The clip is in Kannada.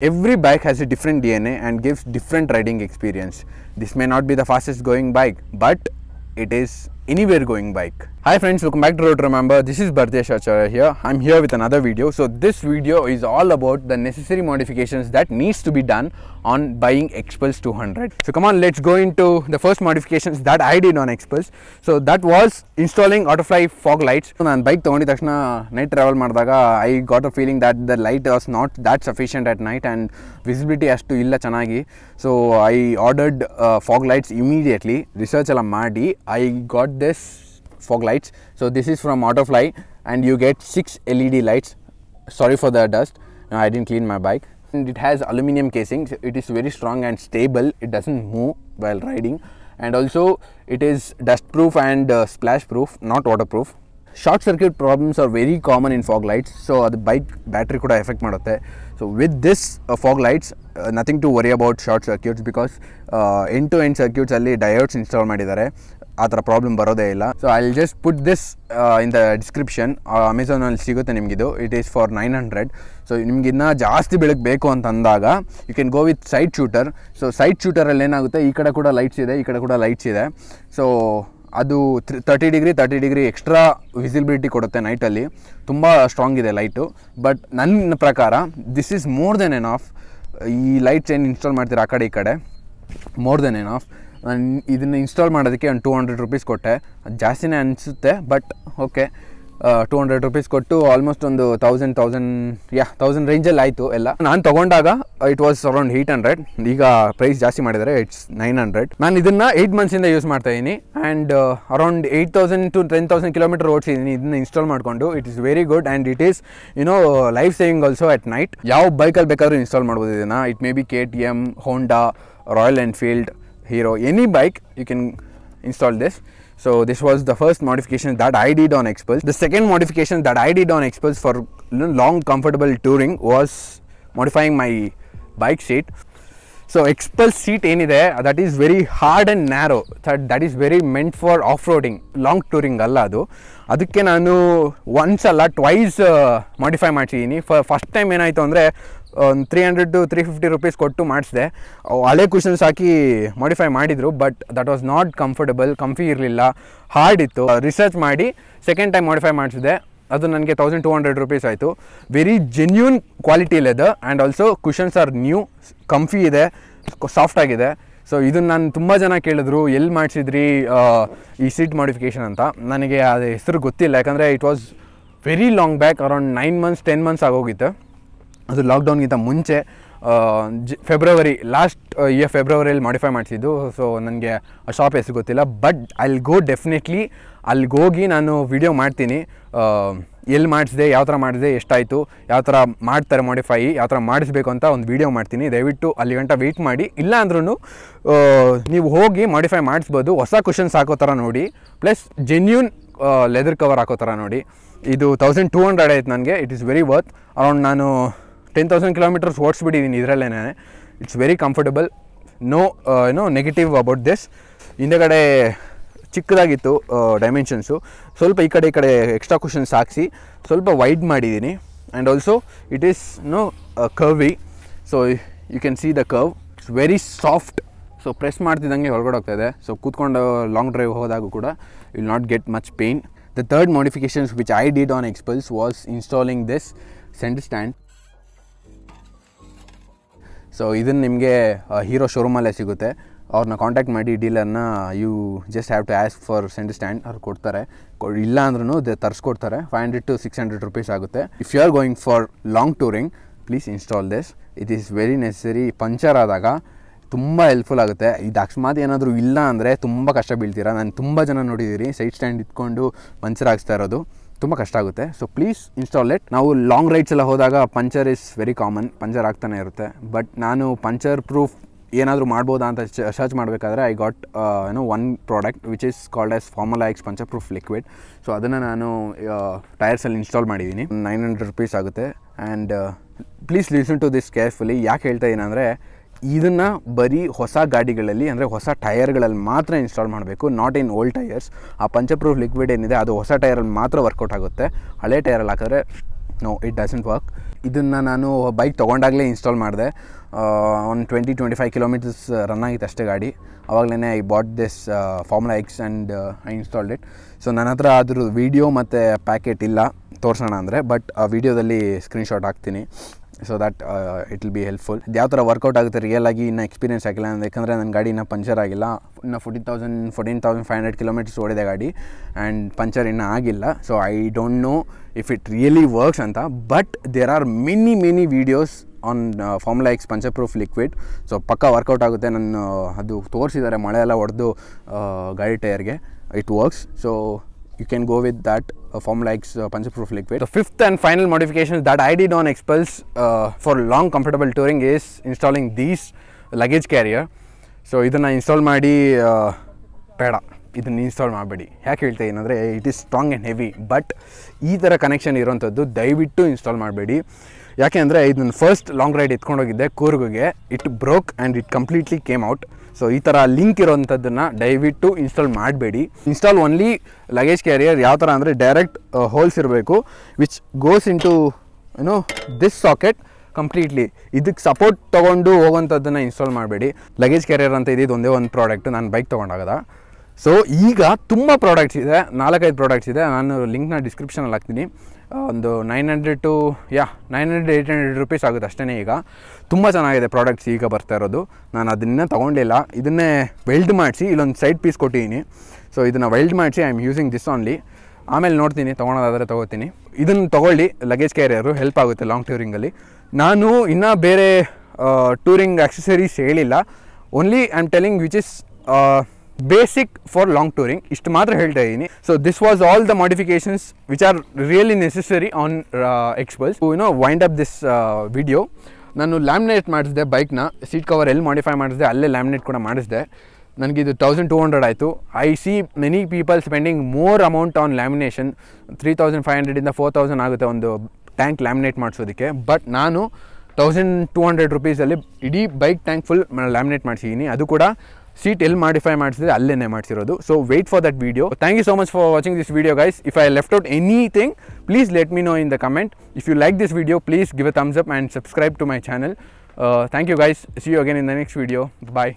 Every bike has a different DNA and gives different riding experience. This may not be the fastest going bike, but it is anywhere going bike. Hi friends, welcome back to Road Remember. This is Bhartesh Acharya here. I'm here with another video. So this video is all about the necessary modifications that needs to be done on buying Expulse 200. So come on, let's go into the first modifications that I did on Expulse. So that was installing Autofly fog lights. So bike night travel I got a feeling that the light was not that sufficient at night and visibility has to illa chanagi So I ordered uh, fog lights immediately. Research I got this fog lights so this is from autofly and you get six led lights sorry for the dust i didn't clean my bike it has aluminium casing it is very strong and stable it doesn't move while riding and also it is dust proof and uh, splash proof not waterproof short circuit problems are very common in fog lights so the bike battery could affect madate so with this uh, fog lights uh, nothing to worry about short circuits because uh, end-to-end uh, -end circuits only diodes installed ಆ ಥರ ಪ್ರಾಬ್ಲಮ್ ಬರೋದೇ ಇಲ್ಲ so I just put this in the description ಅಮೆಝಾನಲ್ಲಿ ಸಿಗುತ್ತೆ ನಿಮಗಿದು it is for nine hundred so ನಿಮ್ಗೆ ಇನ್ನೂ ಜಾಸ್ತಿ ಬೆಳಕು ಬೇಕು ಅಂತ ಅಂದಾಗ you can go with sight shooter so ಸೈಟ್ ಶೂಟರಲ್ಲಿ ಏನಾಗುತ್ತೆ ಈ ಕಡೆ ಕೂಡ ಲೈಟ್ಸ್ ಇದೆ ಈ ಕಡೆ ಕೂಡ ಲೈಟ್ಸ್ ಇದೆ ಸೊ ಅದು thirty degree thirty degree extra visibility ಕೊಡುತ್ತೆ ನೈಟಲ್ಲಿ ತುಂಬ ಸ್ಟ್ರಾಂಗ್ ಇದೆ ಲೈಟು ಬಟ್ ನನ್ನ ಪ್ರಕಾರ this is more than enough ಈ ಲೈಟ್ಸ್ ಏನು ಇನ್ಸ್ಟಾಲ್ ಮಾಡ್ತೀರಾ ಆ ಕಡೆ ಈ ಕಡೆ ಮೋರ್ ದೆನ್ ಎನ್ ಆಫ್ ಇದನ್ನು ಇನ್ಸ್ಟಾಲ್ ಮಾಡೋದಕ್ಕೆ ಒಂದು ಟೂ ಹಂಡ್ರೆಡ್ ರುಪೀಸ್ ಕೊಟ್ಟೆ ಅದು ಜಾಸ್ತಿನೇ ಅನಿಸುತ್ತೆ but okay two hundred rupees ಕೊಟ್ಟು ಆಲ್ಮೋಸ್ಟ್ ಒಂದು ತೌಸಂಡ್ ತೌಸಂಡ್ ಯಾ ತೌಸಂಡ್ ರೇಂಜಲ್ಲಿ ಆಯಿತು ಎಲ್ಲ ನಾನು ತೊಗೊಂಡಾಗ it was around eight hundred ಈಗ ಪ್ರೈಸ್ ಜಾಸ್ತಿ ಮಾಡಿದ್ದಾರೆ ಇಟ್ಸ್ ನೈನ್ ಹಂಡ್ರೆಡ್ ನಾನು ಇದನ್ನು ಏಯ್ಟ್ ಮಂತ್ಸಿಂದ ಯೂಸ್ ಮಾಡ್ತಾ ಇದ್ದೀನಿ and around eight thousand to ten thousand kilometre ಓಡಿಸಿದ್ದೀನಿ ಇದನ್ನು ಇನ್ಸ್ಟಾಲ್ ಮಾಡಿಕೊಂಡು it is very good and it is you know life saving also at night ಯಾವ ಬೈಕಲ್ಲಿ ಬೇಕಾದರೂ ಇನ್ಸ್ಟಾಲ್ ಮಾಡ್ಬೋದು ಇದನ್ನು it may be K T M Honda Royal Enfield Hero any bike you can install this so this was the first modification that I did on Expulse. The second modification that I did on Expulse for long comfortable touring was modifying my bike seat. So Xpulse seat ಏನಿದೆ that is very hard and narrow that that is very meant for off roading long touring ಅಲ್ಲ ಅದು ಅದಕ್ಕೆ ನಾನು ಒನ್ಸ್ ಅಲ್ಲ ಟ್ವೈಸ್ ಮಾಡಿಫೈ ಮಾಡ್ಸಿದ್ದೀನಿ ಫ ಫಸ್ಟ್ ಟೈಮ್ ಏನಾಯಿತು ಅಂದರೆ ಒಂದು three hundred to three fifty rupees ಕೊಟ್ಟು ಮಾಡಿಸಿದೆ ಹಳೆ ಕುಷನ್ಸ್ ಹಾಕಿ ಮಾಡಿಫೈ ಮಾಡಿದರು but that was not comfortable comfy ಇರಲಿಲ್ಲ ಹಾರ್ಡ್ ಇತ್ತು ರಿಸರ್ಚ್ ಮಾಡಿ ಸೆಕೆಂಡ್ ಟೈಮ್ ಮಾಡಿಫೈ ಮಾಡಿಸಿದೆ ಅದು ನನಗೆ ತೌಸಂಡ್ ಟೂ ಹಂಡ್ರೆಡ್ ರುಪೀಸ್ ಆಯಿತು very genuine quality leather and also cushions are new comfy ಇದೆ ಸಾಫ್ಟ್ ಆಗಿದೆ ಸೊ ಇದನ್ನು ನಾನು ತುಂಬ ಜನ ಕೇಳಿದ್ರು ಎಲ್ಲಿ ಮಾಡಿಸಿದ್ರಿ ಈ ಸೀಟ್ ಮಾಡಿಫಿಕೇಶನ್ ಅಂತ ನನಗೆ ಅದು ಹೆಸರು ಗೊತ್ತಿಲ್ಲ ಯಾಕಂದರೆ it was very long back around nine months ten months ಆಗೋಗಿತ್ತು ಅದು ಲಾಕ್ಡೌನ್ಗಿಂತ ಮುಂಚೆ ಜ ಫೆಬ್ರವರಿ ಲಾಸ್ಟ್ ಇಯರ್ ಫೆಬ್ರವರಿಯಲ್ಲಿ ಮಾಡಿಫೈ ಮಾಡಿಸಿದ್ದು ಸೊ ನನಗೆ ಆ ಶಾಪ್ ಹೆಸರು ಗೊತ್ತಿಲ್ಲ but I will go definitely ಅಲ್ಲಿಗೆ ಹೋಗಿ ನಾನು ವಿಡಿಯೋ ಮಾಡ್ತೀನಿ ಎಲ್ಲಿ ಮಾಡಿಸಿದೆ ಯಾವ ಥರ ಮಾಡಿದೆ ಎಷ್ಟಾಯಿತು ಯಾವ ಥರ ಮಾಡ್ತಾರೆ ಮಾಡಿಫೈ ಯಾವ ಥರ ಮಾಡಿಸ್ಬೇಕು ಅಂತ ಒಂದು ವೀಡಿಯೋ ಮಾಡ್ತೀನಿ ದಯವಿಟ್ಟು ಅಲ್ಲಿ ಗಂಟ ವೆಯ್ಟ್ ಮಾಡಿ ಇಲ್ಲ ಅಂದ್ರೂ ನೀವು ಹೋಗಿ ಮಾಡಿಫೈ ಮಾಡಿಸ್ಬೋದು ಹೊಸ ಕ್ವಶನ್ಸ್ ಹಾಕೋ ಥರ ನೋಡಿ ಪ್ಲಸ್ ಜೆನ್ಯೂನ್ ಲೆದರ್ ಕವರ್ ಹಾಕೋ ಥರ ನೋಡಿ ಇದು ತೌಸಂಡ್ ಟೂ ಹಂಡ್ರೆಡ್ ಆಯ್ತು ನನಗೆ it is very worth around ನಾನು ಟೆನ್ ತೌಸಂಡ್ ಕಿಲೋಮೀಟರ್ಸ್ ಓಡಿಸ್ಬಿಟ್ಟಿದ್ದೀನಿ ಇದರಲ್ಲೇ ಇಟ್ಸ್ ವೆರಿ ಕಂಫರ್ಟಬಲ್ ನೋ ಏನೋ ನೆಗೆಟಿವ್ ಅಬೌಟ್ ದಿಸ್ ಹಿಂದೆಗಡೆ ಚಿಕ್ಕದಾಗಿತ್ತು ಡೈಮೆನ್ಷನ್ಸು ಸ್ವಲ್ಪ ಈ ಕಡೆ ಈ ಕಡೆ ಎಕ್ಸ್ಟ್ರಾ ಕ್ವಶನ್ಸ್ ಹಾಕಿಸಿ ಸ್ವಲ್ಪ ವೈಡ್ ಮಾಡಿದ್ದೀನಿ and also it is no curvy so you can see the curve it's very soft so press ಮಾಡ್ತಿದ್ದಂಗೆ ಹೊರಗಡೆ ಹೋಗ್ತಾ ಇದೆ ಸೊ ಕೂತ್ಕೊಂಡು ಲಾಂಗ್ ಡ್ರೈವ್ ಹೋದಾಗೂ ಕೂಡ will not get much pain the third modifications which I did on Xpulse was installing this centre stand so ಇದನ್ನು ನಿಮಗೆ ಹೀರೋ ಶೋರೂಮಲ್ಲೇ ಸಿಗುತ್ತೆ ಅವ್ರನ್ನ ಕಾಂಟ್ಯಾಕ್ಟ್ ಮಾಡಿ ಡೀಲರ್ನ you just have to ask for centre stand ಅವ್ರು ಕೊಡ್ತಾರೆ ಇಲ್ಲ ಅಂದ್ರೂ ದೇ ತರಿಸ್ಕೊಡ್ತಾರೆ five hundred to six hundred rupees ಆಗುತ್ತೆ if you are going for long touring please install this it is very necessary puncture ಆದಾಗ ತುಂಬ ಹೆಲ್ಪ್ಫುಲ್ ಆಗುತ್ತೆ ಇದು ಅಕಸ್ಮಾತ್ ಏನಾದರೂ ಇಲ್ಲ ಅಂದರೆ ತುಂಬ ಕಷ್ಟ ಬೀಳ್ತೀರಾ ನಾನು ತುಂಬ ಜನ ನೋಡಿದ್ದೀರಿ ಸೈಡ್ ಸ್ಟ್ಯಾಂಡ್ ಇಟ್ಕೊಂಡು ಪಂಚರ್ ಹಾಕ್ಸ್ತಾ ಇರೋದು ತುಂಬ ಕಷ್ಟ ಆಗುತ್ತೆ ಸೊ ಪ್ಲೀಸ್ ಇನ್ಸ್ಟಾಲ್ ಇಟ್ ನಾವು ಲಾಂಗ್ ರೈಡ್ಸ್ ಎಲ್ಲ ಹೋದಾಗ puncture is very common puncture ಆಗ್ತಾನೆ ಇರುತ್ತೆ ಬಟ್ ನಾನು ಪಂಚರ್ ಪ್ರೂಫ್ ಏನಾದರೂ ಮಾಡ್ಬೋದಾ ಅಂತ ಸರ್ಚ್ ಮಾಡಬೇಕಾದ್ರೆ ಐ ಗಾಟ್ ಏನೋ one product which is called as formal X puncture proof liquid so ಅದನ್ನು ನಾನು ಟೈರ್ಸಲ್ಲಿ ಇನ್ಸ್ಟಾಲ್ ಮಾಡಿದ್ದೀನಿ ನೈನ್ ಹಂಡ್ರೆಡ್ ರುಪೀಸ್ ಆಗುತ್ತೆ and please listen to this carefully ಯಾಕೆ ಹೇಳ್ತಾ ಏನಂದರೆ ಇದನ್ನು ಬರೀ ಹೊಸ ಗಾಡಿಗಳಲ್ಲಿ ಅಂದರೆ ಹೊಸ ಟೈರ್ಗಳಲ್ಲಿ ಮಾತ್ರ ಇನ್ಸ್ಟಾಲ್ ಮಾಡಬೇಕು ನಾಟ್ ಇನ್ ಓಲ್ಡ್ ಟೈರ್ಸ್ ಆ ಪಂಚಪ್ರೂಫ್ ಲಿಕ್ವಿಡ್ ಏನಿದೆ ಅದು ಹೊಸ ಟೈರಲ್ಲಿ ಮಾತ್ರ ವರ್ಕೌಟ್ ಆಗುತ್ತೆ ಹಳೆ ಟೈರಲ್ಲಿ ಹಾಕಿದ್ರೆ ನೋ ಇಟ್ ಡಸಂಟ್ ವರ್ಕ್ ಇದನ್ನು ನಾನು ಬೈಕ್ ತೊಗೊಂಡಾಗಲೇ ಇನ್ಸ್ಟಾಲ್ ಮಾಡಿದೆ ಒಂದು twenty twenty five kilometres run ಆಗಿತ್ತು ಅಷ್ಟೇ ಗಾಡಿ ಆವಾಗಲೇ I bought this formula X and I installed it so ನನ್ನ ಹತ್ರ ಅದ್ರ ವೀಡಿಯೋ ಮತ್ತು ಪ್ಯಾಕೆಟ್ ಇಲ್ಲ ತೋರಿಸೋಣ ಅಂದರೆ ಬಟ್ ಆ ವೀಡಿಯೋದಲ್ಲಿ ಸ್ಕ್ರೀನ್ಶಾಟ್ ಹಾಕ್ತೀನಿ so that it will be helpful ಯಾವ ಥರ ವರ್ಕೌಟ್ ಆಗುತ್ತೆ ರಿಯಲ್ ಆಗಿ ಇನ್ನೂ ಎಕ್ಸ್ಪೀರಿಯನ್ಸ್ ಆಗಿಲ್ಲ ಯಾಕಂದರೆ ನನ್ನ ಗಾಡಿ ಇನ್ನೂ ಪಂಚರ್ ಆಗಿಲ್ಲ ಇನ್ನೂ fourteen thousand fourteen thousand five hundred kilometres ಓಡಿದೆ ಗಾಡಿ ಆ್ಯಂಡ್ ಪಂಚರ್ ಇನ್ನೂ ಆಗಿಲ್ಲ so I don't know if it really works ಅಂತ but there are many many videos on formula X puncture proof liquid so ಪಕ್ಕ ವರ್ಕೌಟ್ ಆಗುತ್ತೆ ನನ್ನ ಅದು ತೋರಿಸಿದ್ದಾರೆ ಮಳೆ ಎಲ್ಲ ಹೊಡೆದು ಗಾಡಿ ಟೈರ್ಗೆ it works so you can go with that uh, Formulax uh, Panchaproof liquid. The fifth and final modification that I did on Expulse uh, for long comfortable touring is installing these luggage carrier. So, ಇದನ್ನು ಇನ್ಸ್ಟಾಲ್ ಮಾಡಿ ಬೇಡ ಇದನ್ನ ಇನ್ಸ್ಟಾಲ್ ಮಾಡಬೇಡಿ ಯಾಕೆ ಹೇಳ್ತಾ ಏನಂದರೆ it is strong and heavy but ಈ ಥರ ಕನೆಕ್ಷನ್ ಇರೋವಂಥದ್ದು ದಯವಿಟ್ಟು ಇನ್ಸ್ಟಾಲ್ ಮಾಡಬೇಡಿ ಯಾಕೆ ಅಂದರೆ ಇದನ್ನ ಫಸ್ಟ್ ಲಾಂಗ್ ರೈಡ್ ಎತ್ಕೊಂಡೋಗಿದ್ದೆ ಕೂರ್ಗಿಗೆ it broke and it completely came out so ಈ ಥರ ಲಿಂಕ್ ಇರೋವಂಥದ್ದನ್ನು ದಯವಿಟ್ಟು ಇನ್ಸ್ಟಾಲ್ ಮಾಡಬೇಡಿ ಇನ್ಸ್ಟಾಲ್ ಓನ್ಲಿ ಲಗೇಜ್ ಕ್ಯಾರಿಯರ್ ಯಾವ ಥರ ಅಂದರೆ ಡೈರೆಕ್ಟ್ ಹೋಲ್ಸ್ ಇರಬೇಕು ವಿಚ್ ಗೋಸ್ ಇಂಟು ಏನು ದಿಸ್ ಸಾಕೆಟ್ ಕಂಪ್ಲೀಟ್ಲಿ ಇದಕ್ಕೆ ಸಪೋರ್ಟ್ ತೊಗೊಂಡು ಹೋಗುವಂಥದ್ದನ್ನು ಇನ್ಸ್ಟಾಲ್ ಮಾಡಬೇಡಿ ಲಗೇಜ್ ಕ್ಯಾರಿಯರ್ ಅಂತ ಇದೊಂದೇ ಒಂದೇ ಒಂದು ಪ್ರಾಡಕ್ಟ್ ನಾನು ಬೈಕ್ ತೊಗೊಂಡಾಗದ ಸೊ ಈಗ ತುಂಬ ಪ್ರಾಡಕ್ಟ್ಸ್ ಇದೆ ನಾಲ್ಕೈದು ಪ್ರಾಡಕ್ಟ್ಸ್ ಇದೆ ನಾನು ಲಿಂಕ್ನ ಡಿಸ್ಕ್ರಿಪ್ಷನಲ್ಲಿ ಹಾಕ್ತೀನಿ ಒಂದು nine hundred to yeah nine hundred eight hundred rupees ಆಗುತ್ತೆ ಅಷ್ಟೇ ಈಗ ತುಂಬ ಚೆನ್ನಾಗಿದೆ ಪ್ರಾಡಕ್ಟ್ಸ್ ಈಗ ಬರ್ತಾ ಇರೋದು ನಾನು ಅದನ್ನ ತೊಗೊಂಡಿಲ್ಲ ಇದನ್ನೇ ವೆಲ್ಡ್ ಮಾಡಿಸಿ ಇಲ್ಲೊಂದು ಸೈಡ್ ಪೀಸ್ ಕೊಟ್ಟಿದ್ದೀನಿ ಸೊ ಇದನ್ನು ವೆಲ್ಡ್ ಮಾಡಿಸಿ I am using this only ಆಮೇಲೆ ನೋಡ್ತೀನಿ ತೊಗೊಳೋದಾದರೆ ತೊಗೋತೀನಿ ಇದನ್ನು ತೊಗೊಳ್ಳಿ ಲಗೇಜ್ ಕ್ಯಾರಿಯರು ಹೆಲ್ಪ್ ಆಗುತ್ತೆ ಲಾಂಗ್ ಟೂರಿಂಗಲ್ಲಿ ನಾನು ಇನ್ನೂ ಬೇರೆ ಟೂರಿಂಗ್ ಆಕ್ಸೆಸರೀಸ್ ಹೇಳಿಲ್ಲ only I am telling which is basic for long touring ಇಷ್ಟು ಮಾತ್ರ ಹೇಳ್ತಾ ಇದ್ದೀನಿ so this was all the modifications which are really necessary on Xpulse no wind up this video ನಾನು ಲ್ಯಾಮಿನೇಟ್ ಮಾಡಿಸಿದೆ ಬೈಕ್ನ ಸೀಟ್ ಕವರ್ ಎಲ್ಲಿ ಮಾಡಿಫೈ ಮಾಡಿಸಿದೆ ಅಲ್ಲೇ ಲ್ಯಾಮಿನೇಟ್ ಕೂಡ ಮಾಡಿಸಿದೆ ನನಗಿದು ತೌಸಂಡ್ ಟೂ ಹಂಡ್ರೆಡ್ ಆಯಿತು I see many people spending more amount on lamination three thousand five ಹಂಡ್ರೆಡಿಂದ ಫೋರ್ ತೌಸಂಡ್ ಆಗುತ್ತೆ ಒಂದು ಟ್ಯಾಂಕ್ ಲ್ಯಾಮಿನೇಟ್ ಮಾಡಿಸೋದಕ್ಕೆ ಬಟ್ ನಾನು ತೌಸಂಡ್ ಟೂ ಹಂಡ್ರೆಡ್ ರುಪೀಸಲ್ಲಿ ಇಡೀ ಬೈಕ್ ಟ್ಯಾಂಕ್ ಫುಲ್ ಲ್ಯಾಮಿನೇಟ್ ಮಾಡಿಸಿದ್ದೀನಿ ಅದು ಕೂಡ ಸೀಟ್ ಎಲ್ಲಿ ಮಾಡಿಫೈ ಮಾಡಿಸಿದ್ರೆ ಅಲ್ಲೇ ಮಾಡಿಸಿರೋದು so wait for that video thank you so much for watching this video guys if I left out anything please let me know in the comment if you like this video please give a thumbs up and subscribe to my channel thank you guys see you again in the next video bye